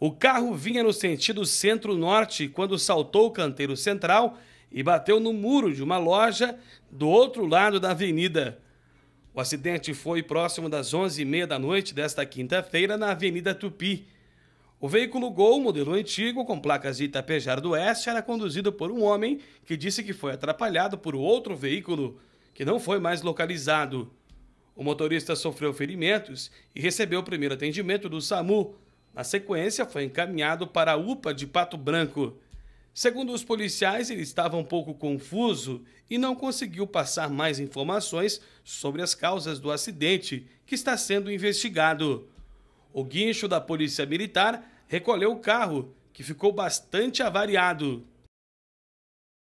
O carro vinha no sentido centro-norte quando saltou o canteiro central e bateu no muro de uma loja do outro lado da avenida. O acidente foi próximo das 11h30 da noite desta quinta-feira na Avenida Tupi. O veículo Gol, modelo antigo, com placas de Itapejara do Oeste, era conduzido por um homem que disse que foi atrapalhado por outro veículo, que não foi mais localizado. O motorista sofreu ferimentos e recebeu o primeiro atendimento do SAMU. Na sequência, foi encaminhado para a UPA de Pato Branco. Segundo os policiais, ele estava um pouco confuso e não conseguiu passar mais informações sobre as causas do acidente que está sendo investigado. O guincho da Polícia Militar recolheu o carro, que ficou bastante avariado.